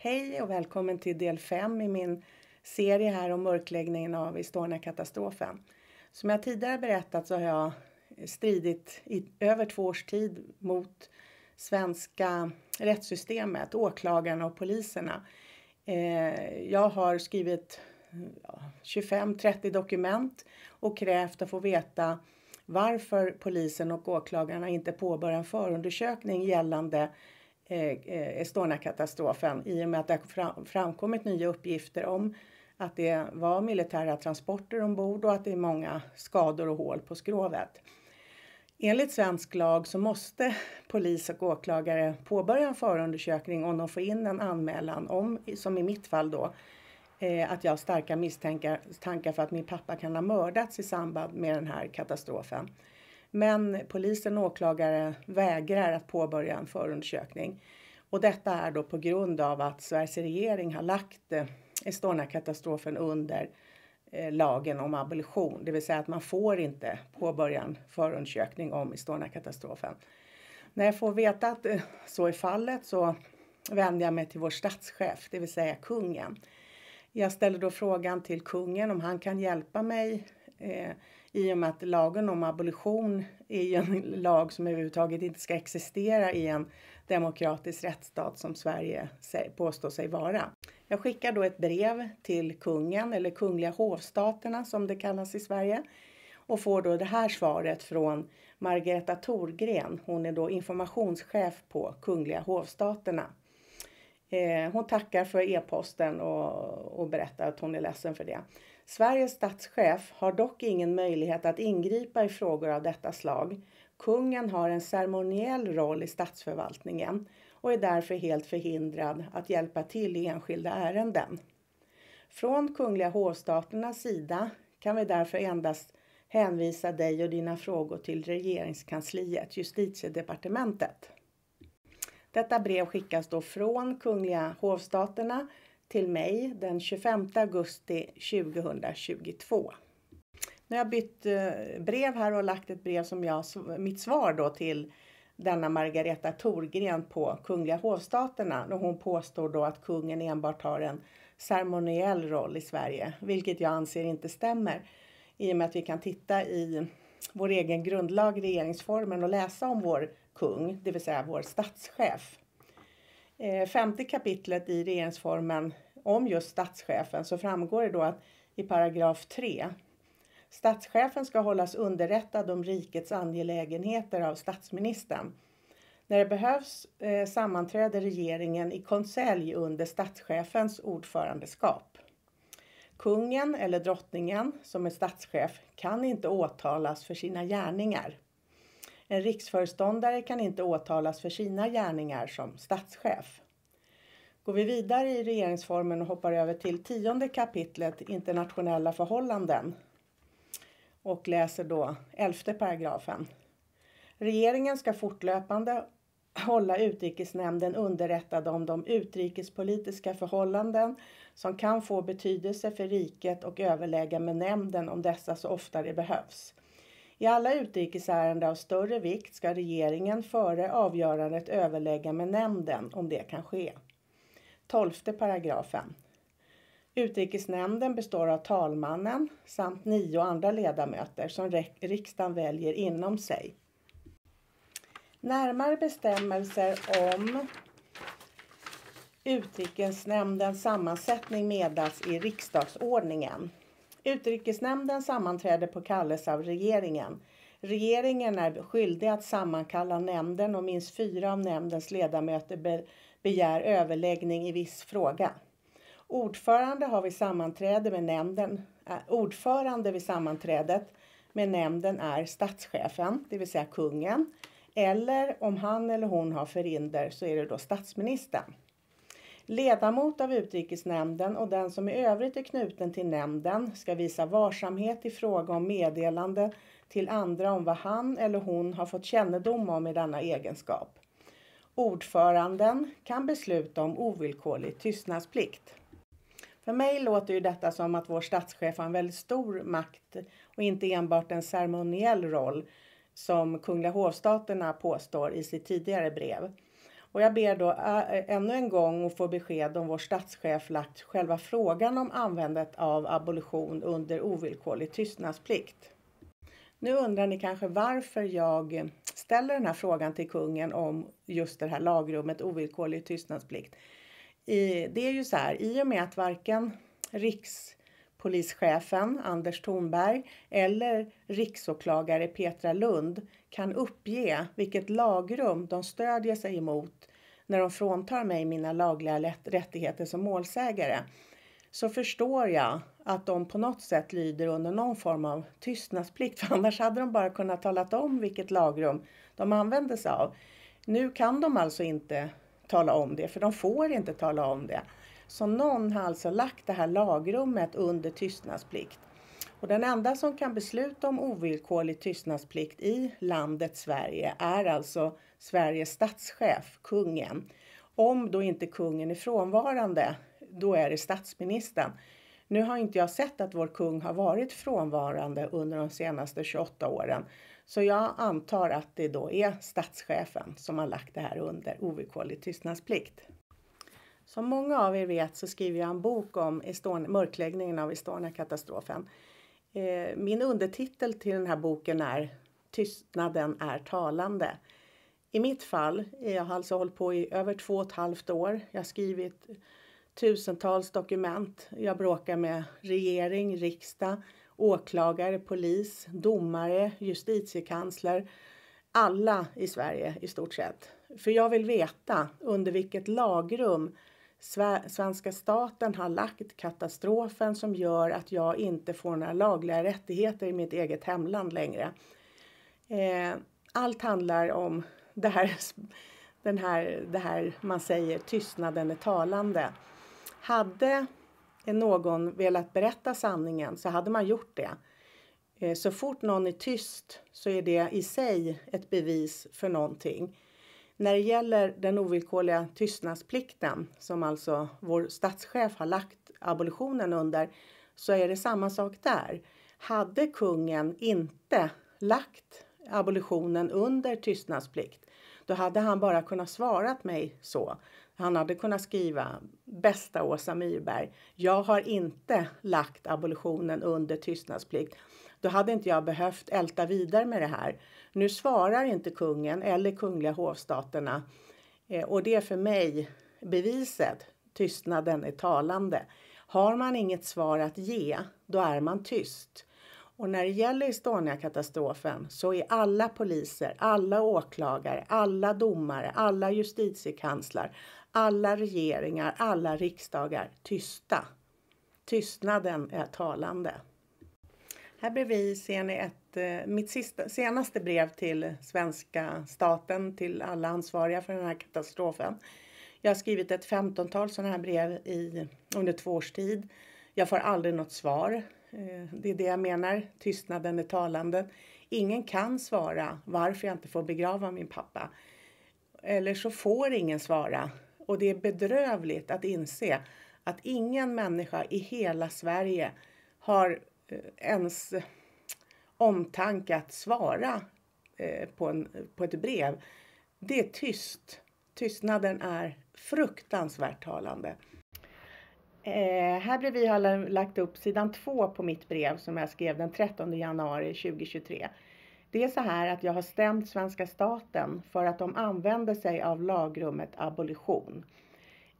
Hej och välkommen till del 5 i min serie här om mörkläggningen av Estonia-katastrofen. Som jag tidigare berättat så har jag stridit i över två års tid mot svenska rättssystemet, åklagarna och poliserna. Eh, jag har skrivit 25-30 dokument och krävt att få veta varför polisen och åklagarna inte påbörjar en förundersökning gällande Eh, eh, Estonia-katastrofen i och med att det har framkommit nya uppgifter om att det var militära transporter ombord och att det är många skador och hål på skrovet. Enligt svensk lag så måste polis och åklagare påbörja en förundersökning om de får in en anmälan om, som i mitt fall då, eh, att jag har starka misstankar för att min pappa kan ha mördats i samband med den här katastrofen. Men polisen och åklagare vägrar att påbörja en förundersökning. Och detta är då på grund av att Sveriges regering har lagt eh, Estonia-katastrofen under eh, lagen om abolition, det vill säga att man får inte påbörja en förundersökning om Estonia-katastrofen. När jag får veta att eh, så är fallet så vänder jag mig till vår statschef, det vill säga kungen. Jag ställer då frågan till kungen om han kan hjälpa mig i och med att lagen om abolition är ju en lag som överhuvudtaget inte ska existera i en demokratisk rättsstat som Sverige påstår sig vara. Jag skickar då ett brev till kungen, eller Kungliga hovstaterna som det kallas i Sverige, och får då det här svaret från Margareta Thorgren. Hon är då informationschef på Kungliga hovstaterna. Eh, hon tackar för e-posten och berättar att hon är ledsen för det. Sveriges statschef har dock ingen möjlighet att ingripa i frågor av detta slag. Kungen har en ceremoniell roll i statsförvaltningen och är därför helt förhindrad att hjälpa till i enskilda ärenden. Från Kungliga hovstaternas sida kan vi därför endast hänvisa dig och dina frågor till regeringskansliet, justitiedepartementet. Detta brev skickas då från Kungliga hovstaterna till mig den 25 augusti 2022. Nu har jag bytt eh, brev här och lagt ett brev som jag, mitt svar då till denna Margareta Thorgren på Kungliga hovstaterna när hon påstår då att kungen enbart har en ceremoniell roll i Sverige, vilket jag anser inte stämmer i och med att vi kan titta i vår egen grundlag, regeringsformen och läsa om vår kung, det vill säga vår statschef. Eh, femte kapitlet i regeringsformen om just statschefen så framgår det då att i paragraf 3 Statschefen ska hållas underrättad om rikets angelägenheter av statsministern. När det behövs eh, sammanträder regeringen i konselj under statschefens ordförandeskap. Kungen eller drottningen som är statschef kan inte åtalas för sina gärningar. En riksföreståndare kan inte åtalas för sina gärningar som statschef. Går vi vidare i regeringsformen och hoppar över till tionde kapitlet internationella förhållanden och läser då elfte paragrafen. Regeringen ska fortlöpande hålla utrikesnämnden underrättad om de utrikespolitiska förhållanden som kan få betydelse för riket och överlägga med nämnden om dessa så ofta det behövs. I alla utrikesärenden av större vikt ska regeringen före avgörandet överlägga med nämnden om det kan ske. 12 paragrafen. Utrikesnämnden består av talmannen samt nio andra ledamöter som riksdagen väljer inom sig. Närmare bestämmelser om Utrikesnämndens sammansättning meddelas i riksdagsordningen. Utrikesnämnden sammanträder på kallelse av regeringen. Regeringen är skyldig att sammankalla nämnden och minst fyra av nämndens ledamöter begär överläggning i viss fråga. Ordförande, har vid sammanträde med nämnden, äh, ordförande vid sammanträdet med nämnden är statschefen, det vill säga kungen. Eller om han eller hon har förhinder så är det då statsministern. Ledamot av Utrikesnämnden och den som i övrigt är knuten till nämnden ska visa varsamhet i fråga om meddelande till andra om vad han eller hon har fått kännedom om i denna egenskap. Ordföranden kan besluta om ovillkorlig tystnadsplikt. För mig låter ju detta som att vår statschef har en väldigt stor makt och inte enbart en ceremoniell roll som Kungliga hovstaterna påstår i sitt tidigare brev. Och jag ber då äh, ännu en gång att få besked om vår statschef lagt själva frågan om användandet av abolition under ovillkorlig tystnadsplikt. Nu undrar ni kanske varför jag ställer den här frågan till kungen om just det här lagrummet ovillkorlig tystnadsplikt. I, det är ju så här, i och med att varken riks polischefen Anders Thornberg eller riksåklagare Petra Lund kan uppge vilket lagrum de stödjer sig emot när de fråntar mig mina lagliga rättigheter som målsägare så förstår jag att de på något sätt lyder under någon form av tystnadsplikt. För annars hade de bara kunnat tala om vilket lagrum de använde sig av. Nu kan de alltså inte tala om det, för de får inte tala om det. Så någon har alltså lagt det här lagrummet under tystnadsplikt. Och den enda som kan besluta om ovillkorlig tystnadsplikt i landet Sverige är alltså Sveriges statschef, kungen. Om då inte kungen är frånvarande, då är det statsministern. Nu har inte jag sett att vår kung har varit frånvarande under de senaste 28 åren. Så jag antar att det då är statschefen som har lagt det här under ovillkorlig tystnadsplikt. Som många av er vet så skriver jag en bok om Estonia, mörkläggningen av Estonia-katastrofen. Eh, min undertitel till den här boken är Tystnaden är talande. I mitt fall, eh, jag har alltså hållit på i över två och ett halvt år. Jag har skrivit tusentals dokument. Jag bråkar med regering, riksdag, åklagare, polis, domare, justitiekansler. Alla i Sverige i stort sett. För jag vill veta under vilket lagrum svenska staten har lagt katastrofen som gör att jag inte får några lagliga rättigheter i mitt eget hemland längre. Eh, allt handlar om det här, den här, det här man säger, tystnaden är talande. Hade någon velat berätta sanningen så hade man gjort det. Eh, så fort någon är tyst så är det i sig ett bevis för någonting. När det gäller den ovillkorliga tystnadsplikten som alltså vår statschef har lagt abolitionen under så är det samma sak där. Hade kungen inte lagt abolitionen under tystnadsplikt då hade han bara kunnat svarat mig så. Han hade kunnat skriva bästa Åsa Myrberg. Jag har inte lagt abolitionen under tystnadsplikt. Då hade inte jag behövt älta vidare med det här nu svarar inte kungen eller kungliga hovstaterna eh, och det är för mig beviset. Tystnaden är talande. Har man inget svar att ge, då är man tyst. Och när det gäller Estonia-katastrofen så är alla poliser, alla åklagare, alla domare, alla justitiekanslar, alla regeringar, alla riksdagar tysta. Tystnaden är talande. Här bredvid ser ni ett Eh, mitt sista, senaste brev till svenska staten, till alla ansvariga för den här katastrofen. Jag har skrivit ett femtontal sådana här brev i, under två års tid. Jag får aldrig något svar. Eh, det är det jag menar, tystnaden är talande. Ingen kan svara varför jag inte får begrava min pappa. Eller så får ingen svara. Och det är bedrövligt att inse att ingen människa i hela Sverige har eh, ens omtanke att svara eh, på, en, på ett brev. Det är tyst. Tystnaden är fruktansvärt talande. Eh, här bredvid har jag lagt upp sidan 2 på mitt brev som jag skrev den 13 januari 2023. Det är så här att jag har stämt svenska staten för att de använder sig av lagrummet abolition.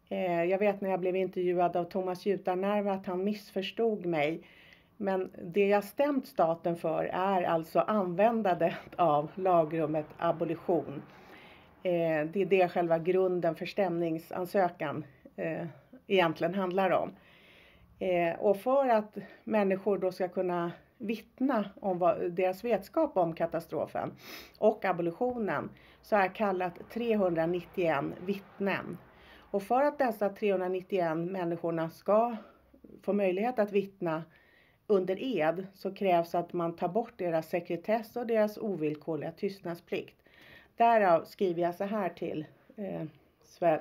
Eh, jag vet när jag blev intervjuad av Thomas Jutarnerva att han missförstod mig men det jag stämt staten för är alltså användandet av lagrummet abolition. Eh, det är det själva grunden för stämningsansökan eh, egentligen handlar om. Eh, och för att människor då ska kunna vittna om vad, deras vetskap om katastrofen och abolitionen så är kallat 391 vittnen. Och för att dessa 391 människorna ska få möjlighet att vittna under ed så krävs att man tar bort deras sekretess och deras ovillkorliga tystnadsplikt. Därav skriver jag så här till, eh,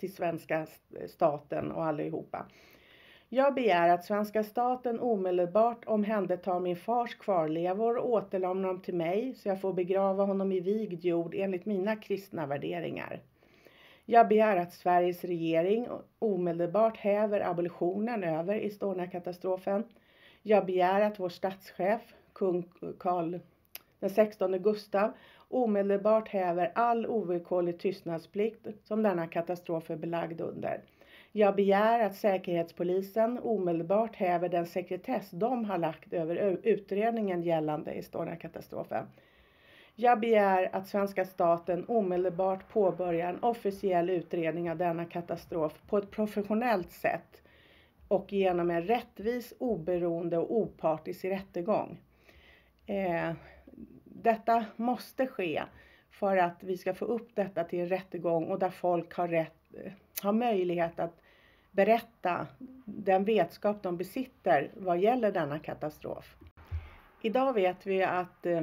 till svenska staten och allihopa. Jag begär att svenska staten omedelbart omhändertar min fars kvarlevor och återlämnar dem till mig så jag får begrava honom i vigd jord enligt mina kristna värderingar. Jag begär att Sveriges regering omedelbart häver abolitionen över Estonia-katastrofen jag begär att vår statschef, kung Karl den 16 Gustav, omedelbart häver all ovillkorlig tystnadsplikt som denna katastrof är belagd under. Jag begär att Säkerhetspolisen omedelbart häver den sekretess de har lagt över utredningen gällande Estonia-katastrofen. Jag begär att svenska staten omedelbart påbörjar en officiell utredning av denna katastrof på ett professionellt sätt och genom en rättvis, oberoende och opartisk rättegång. Eh, detta måste ske för att vi ska få upp detta till en rättegång och där folk har, rätt, eh, har möjlighet att berätta den vetskap de besitter vad gäller denna katastrof. Idag vet vi att eh,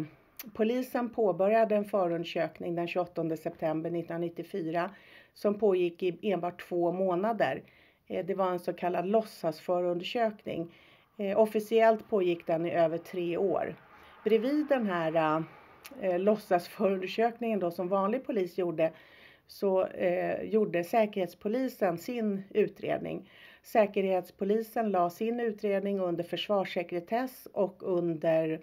polisen påbörjade en förundersökning den 28 september 1994 som pågick i enbart två månader Eh, det var en så kallad låtsasförundersökning. Eh, officiellt pågick den i över tre år. Bredvid den här eh, låtsasförundersökningen då som vanlig polis gjorde så eh, gjorde Säkerhetspolisen sin utredning. Säkerhetspolisen la sin utredning under försvarssekretess och under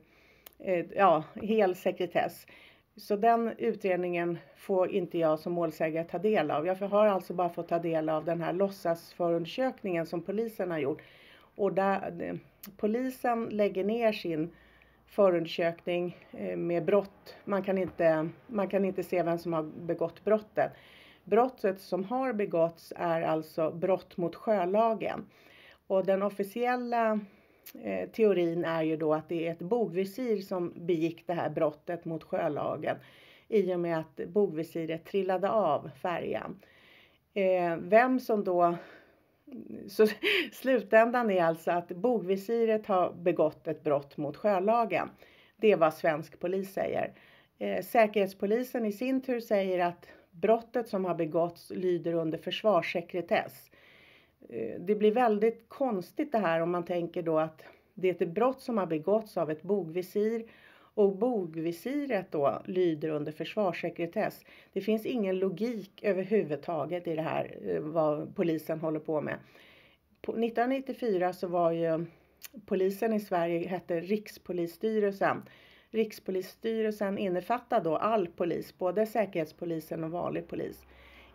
eh, ja, hel sekretess. Så den utredningen får inte jag som målsägare ta del av. Jag har alltså bara fått ta del av den här låtsasförundersökningen som polisen har gjort. Och där, polisen lägger ner sin förundersökning eh, med brott. Man kan, inte, man kan inte se vem som har begått brottet. Brottet som har begåtts är alltså brott mot sjölagen. Och den officiella Eh, teorin är ju då att det är ett bogvisir som begick det här brottet mot sjölagen i och med att bogvisiret trillade av färjan. Eh, vem som då... Så slutändan är alltså att bogvisiret har begått ett brott mot sjölagen. Det är vad svensk polis säger. Eh, säkerhetspolisen i sin tur säger att brottet som har begåtts lyder under försvarssekretess. Eh, det blir väldigt konstigt det här om man tänker då att det är ett brott som har begåtts av ett bogvisir och bogvisiret då lyder under försvarssekretess. Det finns ingen logik överhuvudtaget i det här eh, vad polisen håller på med. 1994 så var ju polisen i Sverige hette Rikspolisstyrelsen. Rikspolisstyrelsen innefattar då all polis, både säkerhetspolisen och vanlig polis.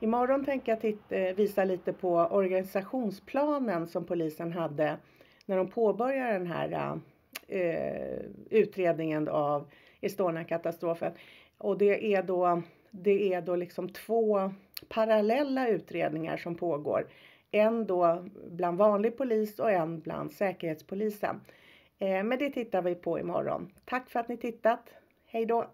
Imorgon tänker jag eh, visa lite på organisationsplanen som polisen hade när de påbörjade den här eh, utredningen av Estonia-katastrofen. Och det är då, det är då liksom två parallella utredningar som pågår. En då bland vanlig polis och en bland säkerhetspolisen. Eh, men det tittar vi på imorgon. Tack för att ni tittat. Hej då!